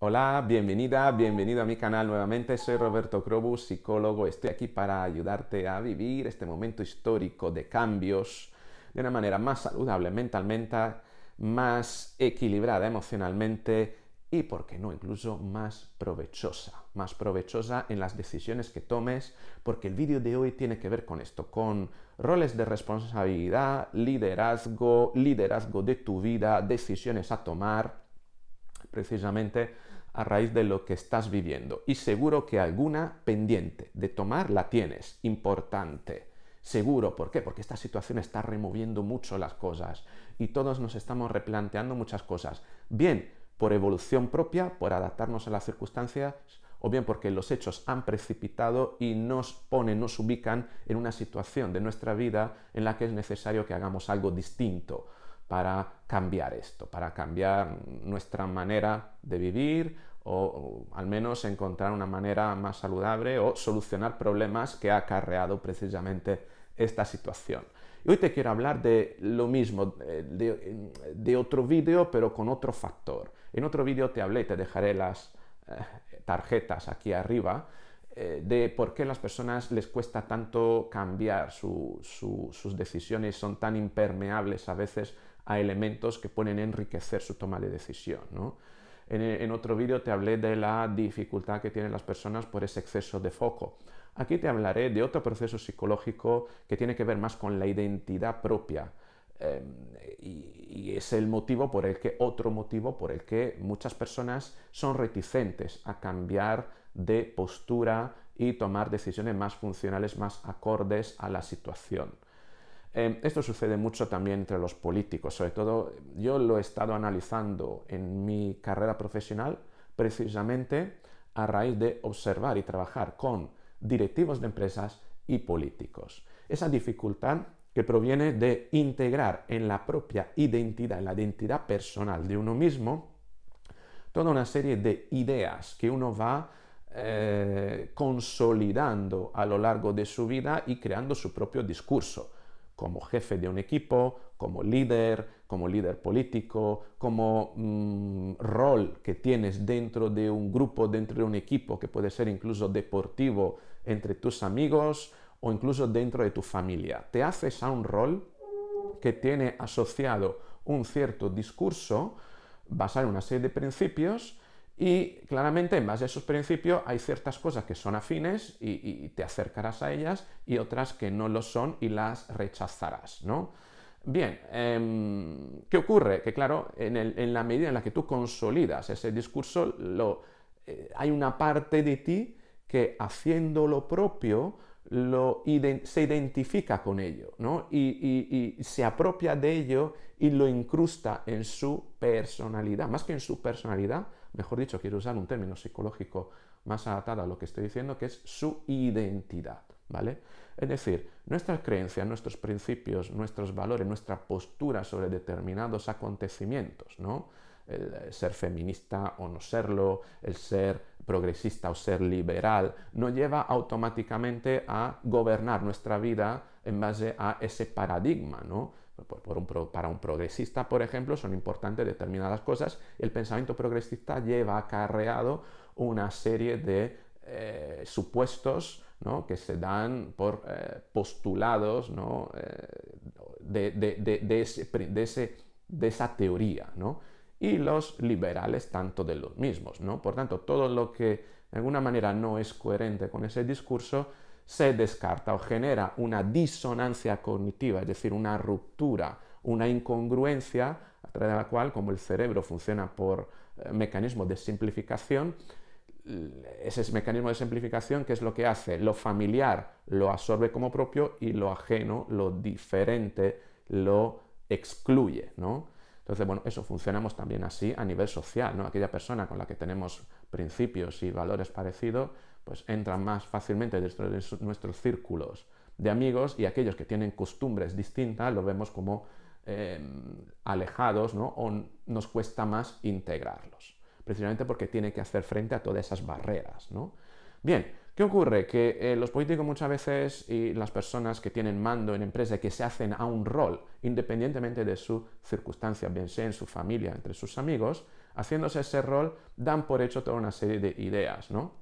Hola, bienvenida, bienvenido a mi canal nuevamente. Soy Roberto Crobus, psicólogo. Estoy aquí para ayudarte a vivir este momento histórico de cambios de una manera más saludable mentalmente, más equilibrada emocionalmente y, por qué no, incluso más provechosa. Más provechosa en las decisiones que tomes, porque el vídeo de hoy tiene que ver con esto, con roles de responsabilidad, liderazgo, liderazgo de tu vida, decisiones a tomar, precisamente a raíz de lo que estás viviendo y seguro que alguna pendiente de tomar la tienes, importante. Seguro, ¿por qué? Porque esta situación está removiendo mucho las cosas y todos nos estamos replanteando muchas cosas. Bien, por evolución propia, por adaptarnos a las circunstancias, o bien porque los hechos han precipitado y nos ponen, nos ubican en una situación de nuestra vida en la que es necesario que hagamos algo distinto para cambiar esto, para cambiar nuestra manera de vivir o, al menos encontrar una manera más saludable o solucionar problemas que ha acarreado precisamente esta situación. hoy te quiero hablar de lo mismo, eh, de, otro vídeo pero con otro factor. En otro vídeo te hablé, te dejaré las eh, tarjetas aquí arriba, eh, de por qué a las personas les cuesta tanto cambiar sus decisiones, son tan impermeables a veces a elementos que pueden enriquecer su toma de decisión. En, otro vídeo te hablé de la dificultad que tienen las personas por ese exceso de foco. Aquí te hablaré de otro proceso psicológico que tiene que ver más con la identidad propia. Eh, y, es el motivo por el que, otro motivo por el que muchas personas son reticentes a cambiar de postura y tomar decisiones más funcionales, más acordes a la situación. Em, esto sucede mucho también entre los políticos, sobre todo yo lo he estado analizando en mi carrera profesional precisamente a raíz de observar y trabajar con directivos de empresas y políticos. Esa dificultad que proviene de integrar en la propia identidad, en la identidad personal de uno mismo, toda una serie de ideas que uno va eh, consolidando a lo largo de su vida y creando su propio discurso como jefe de un equipo, como líder, como líder político, como mm, rol que tienes dentro de un grupo, dentro de un equipo, que puede ser incluso deportivo entre tus amigos o incluso dentro de tu familia. Te haces a un rol que tiene asociado un cierto discurso basado en una serie de principios y claramente, en base a esos principios, hay ciertas cosas que son afines y, te acercarás a ellas y otras que no lo son y las rechazarás, ¿no? Bien, em, ¿qué ocurre? Que claro, en, la medida en la que tú consolidas ese discurso, eh, hay una parte de ti que haciendo lo propio lo, se identifica con ello ¿no? y, se apropia de ello y lo incrusta en su personalidad. Más que en su personalidad, mejor dicho, quiero usar un término psicológico más adaptado a lo que estoy diciendo, que es su identidad. ¿vale? Es decir, nuestras creencias, nuestros principios, nuestros valores, nuestra postura sobre determinados acontecimientos, ¿no? el eh, ser feminista o no serlo, el ser progresista o ser liberal no lleva automáticamente a gobernar nuestra vida en base a ese paradigma, ¿no? para un progresista, por ejemplo, son importantes determinadas cosas. El pensamiento progresista lleva acarreado una serie de eh, supuestos que se dan por eh, postulados eh, de, de, esa teoría y los liberales tanto de los mismos, ¿no? Por tanto, todo lo que de alguna manera no es coherente con ese discurso se descarta o genera una disonancia cognitiva, es decir, una ruptura, una incongruencia a través de la cual, como el cerebro funciona por mecanismos eh, de simplificación, ese mecanismo de simplificación, que es lo que hace? Lo familiar lo absorbe como propio y lo ajeno, lo diferente, lo excluye, ¿no? Entonces, bueno, eso funcionamos también así a nivel social, ¿no? Aquella persona con la que tenemos principios y valores parecidos, pues entra más fácilmente dentro de nuestros círculos de amigos y aquellos que tienen costumbres distintas lo vemos como em, alejados, ¿no? O nos cuesta más integrarlos, precisamente porque tiene que hacer frente a todas esas barreras, ¿no? Bien, ¿Qué ocurre? Que eh, los políticos muchas veces y las personas que tienen mando en empresa, que se hacen a un rol, independientemente de su circunstancia, bien sea en su familia, entre sus amigos, haciéndose ese rol, dan por hecho toda una serie de ideas, ¿no?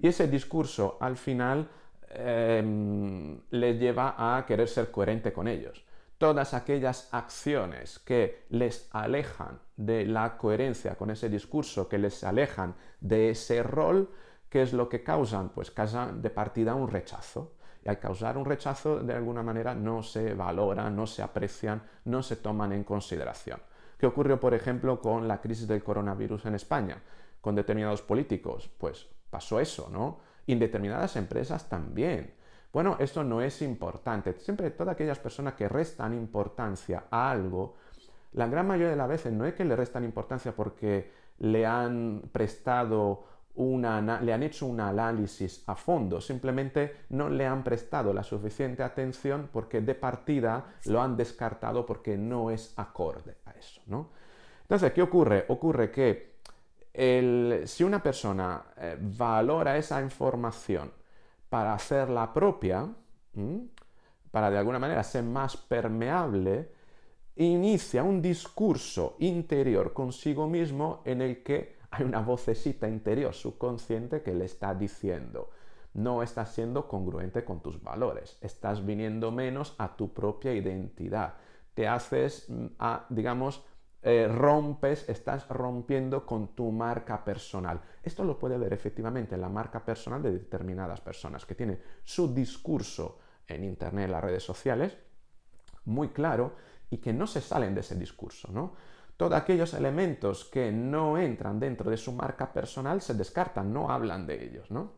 Y ese discurso al final em, les lleva a querer ser coherente con ellos. Todas aquellas acciones que les alejan de la coherencia con ese discurso, que les alejan de ese rol, ¿Qué es lo que causan? Pues causan de partida un rechazo. Y al causar un rechazo, de alguna manera, no se valoran, no se aprecian, no se toman en consideración. ¿Qué ocurrió, por ejemplo, con la crisis del coronavirus en España? Con determinados políticos. Pues pasó eso, ¿no? Indeterminadas empresas también. Bueno, esto no es importante. Siempre todas aquellas personas que restan importancia a algo, la gran mayoría de las veces no es que le restan importancia porque le han prestado una, le han hecho un análisis a fondo, simplemente no le han prestado la suficiente atención porque de partida lo han descartado porque no es acorde a eso, ¿no? Entonces, ¿qué ocurre? Ocurre que si una persona eh, valora esa información para hacerla propia, para de alguna manera ser más permeable, inicia un discurso interior consigo mismo en el que hay una vocecita interior subconsciente que le está diciendo, no estás siendo congruente con tus valores, estás viniendo menos a tu propia identidad, te haces, mm, a, digamos, eh, rompes, estás rompiendo con tu marca personal. Esto lo puede ver efectivamente en la marca personal de determinadas personas que tienen su discurso en Internet, en las redes sociales, muy claro y que no se salen de ese discurso, ¿no? Todos aquellos elementos que no entran dentro de su marca personal se descartan, no hablan de ellos, ¿no?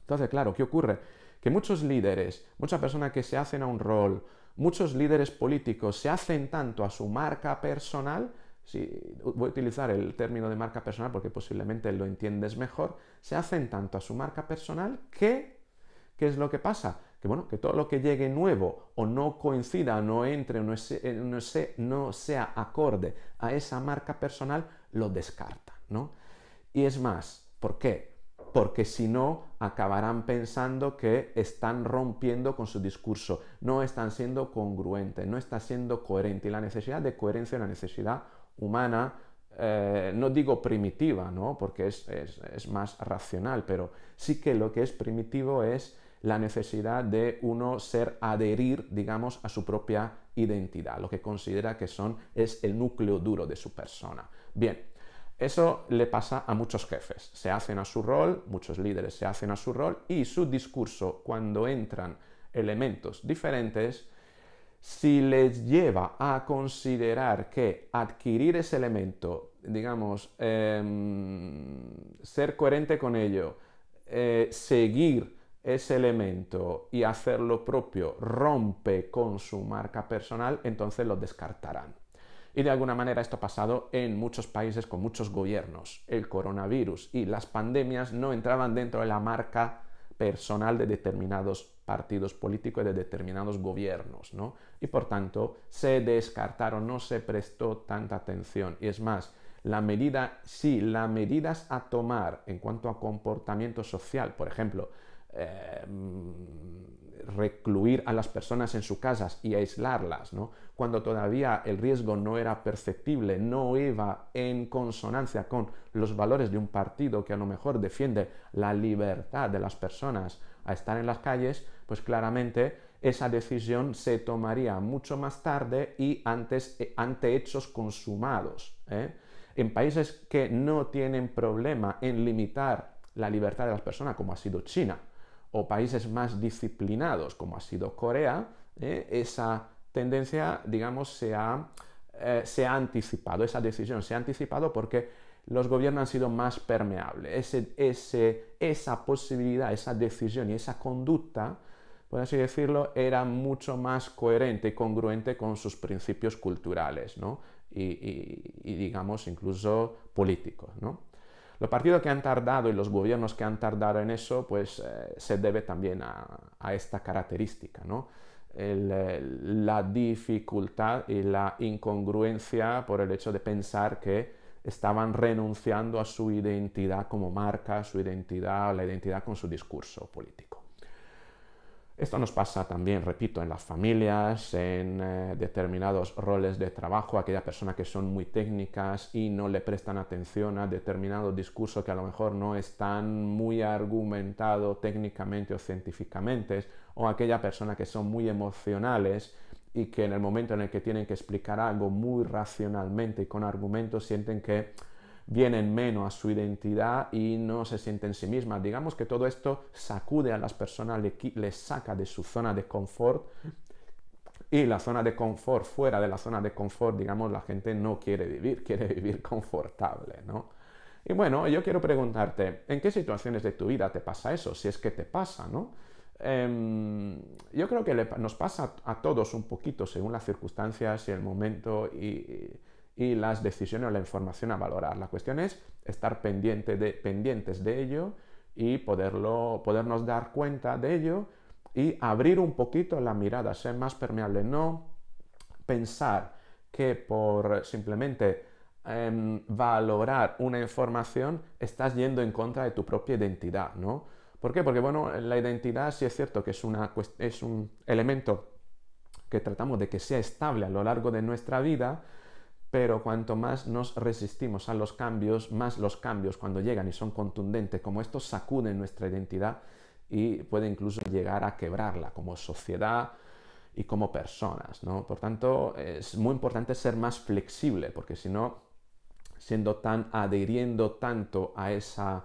Entonces, claro, ¿qué ocurre? Que muchos líderes, muchas personas que se hacen a un rol, muchos líderes políticos se hacen tanto a su marca personal, si voy a utilizar el término de marca personal porque posiblemente lo entiendes mejor, se hacen tanto a su marca personal que, ¿qué es lo que pasa? que bueno, que todo lo que llegue nuevo o no coincida, no entre, no, eh, no, sea acorde a esa marca personal, lo descarta, ¿no? Y es más, ¿por qué? Porque si no, acabarán pensando que están rompiendo con su discurso, no están siendo congruentes, no están siendo coherente, Y la necesidad de coherencia es la necesidad humana, eh, no digo primitiva, ¿no? Porque es, más racional, pero sí que lo que es primitivo es la necesidad de uno ser adherir, digamos, a su propia identidad, lo que considera que son es el núcleo duro de su persona. Bien, eso le pasa a muchos jefes, se hacen a su rol, muchos líderes se hacen a su rol y su discurso cuando entran elementos diferentes, si les lleva a considerar que adquirir ese elemento, digamos, em, ser coherente con ello, eh, seguir ese elemento y hacerlo propio rompe con su marca personal, entonces lo descartarán. Y de alguna manera esto ha pasado en muchos países con muchos gobiernos. El coronavirus y las pandemias no entraban dentro de la marca personal de determinados partidos políticos y de determinados gobiernos, ¿no? Y por tanto se descartaron, no se prestó tanta atención. Y es más, la medida, si sí, las medidas a tomar en cuanto a comportamiento social, por ejemplo, eh, recluir a las personas en sus casas y aislarlas, cuando todavía el riesgo no era perceptible, no iba en consonancia con los valores de un partido que a lo mejor defiende la libertad de las personas a estar en las calles, pues claramente esa decisión se tomaría mucho más tarde y antes, eh, ante hechos consumados. ¿eh? En países que no tienen problema en limitar la libertad de las personas, como ha sido China, o países más disciplinados, como ha sido Corea, eh, esa tendencia, digamos, eh, se ha, anticipado, esa decisión se ha anticipado porque los gobiernos han sido más permeables. esa posibilidad, esa decisión y esa conducta, por así decirlo, era mucho más coherente y congruente con sus principios culturales, ¿no? y, y, digamos, incluso políticos, ¿no? Los partidos que han tardado y los gobiernos que han tardado en eso, pues eh, se debe también a, esta característica, eh, la dificultad y la incongruencia por el hecho de pensar que estaban renunciando a su identidad como marca, su identidad, la identidad con su discurso político. Esto nos pasa también, repito, en las familias, en eh, determinados roles de trabajo, aquella persona que son muy técnicas y no le prestan atención a determinados discursos que a lo mejor no están muy argumentado técnicamente o científicamente, o aquella persona que son muy emocionales y que en el momento en el que tienen que explicar algo muy racionalmente y con argumentos sienten que vienen menos a su identidad y no se sienten sí mismas. Digamos que todo esto sacude a las personas, les saca de su zona de confort y la zona de confort, fuera de la zona de confort, digamos, la gente no quiere vivir, quiere vivir confortable, ¿no? Y bueno, yo quiero preguntarte, ¿en qué situaciones de tu vida te pasa eso? Si es que te pasa, ¿no? Em, yo creo que nos pasa a todos un poquito según las circunstancias y el momento y y las decisiones o la información a valorar. La cuestión es estar pendiente de, pendientes de ello y poderlo, podernos dar cuenta de ello y abrir un poquito la mirada, ser más permeable, no pensar que por simplemente em, valorar una información estás yendo en contra de tu propia identidad, ¿no? ¿Por qué? Porque, bueno, la identidad sí es cierto que es, una, es un elemento que tratamos de que sea estable a lo largo de nuestra vida, pero cuanto más nos resistimos a los cambios, más los cambios cuando llegan y son contundentes, como estos sacuden nuestra identidad y puede incluso llegar a quebrarla como sociedad y como personas, Por tanto, es muy importante ser más flexible, porque si no, siendo tan adhiriendo tanto a esa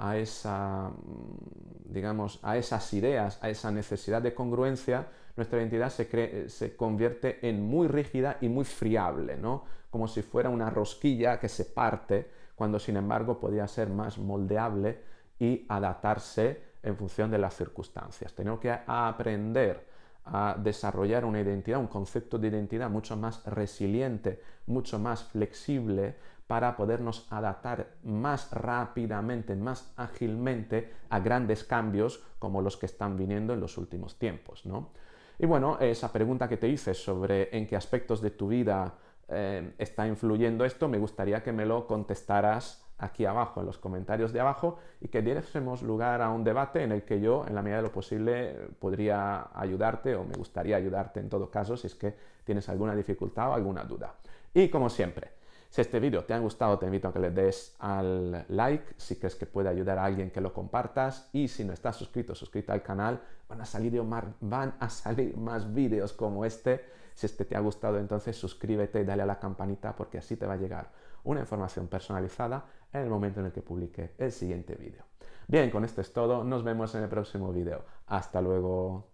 a esa, mm, digamos, a esas ideas, a esa necesidad de congruencia, nuestra identidad se, se convierte en muy rígida y muy friable, ¿no? Como si fuera una rosquilla que se parte, cuando sin embargo podía ser más moldeable y adaptarse en función de las circunstancias. Tenemos que aprender a desarrollar una identidad, un concepto de identidad mucho más resiliente, mucho más flexible, para podernos adaptar más rápidamente, más ágilmente a grandes cambios como los que están viniendo en los últimos tiempos. ¿no? Y bueno, esa pregunta que te hice sobre en qué aspectos de tu vida eh, está influyendo esto, me gustaría que me lo contestaras aquí abajo, en los comentarios de abajo, y que diésemos lugar a un debate en el que yo, en la medida de lo posible, podría ayudarte o me gustaría ayudarte en todo caso si es que tienes alguna dificultad o alguna duda. Y como siempre, si este vídeo te ha gustado, te invito a que le des al like, si crees que puede ayudar a alguien que lo compartas y si no estás suscrito, suscríbete al canal, van a salir más, van a salir más vídeos como este. Si este te ha gustado, entonces suscríbete y dale a la campanita porque así te va a llegar una información personalizada en el momento en el que publique el siguiente vídeo. Bien, con esto es todo, nos vemos en el próximo vídeo. Hasta luego.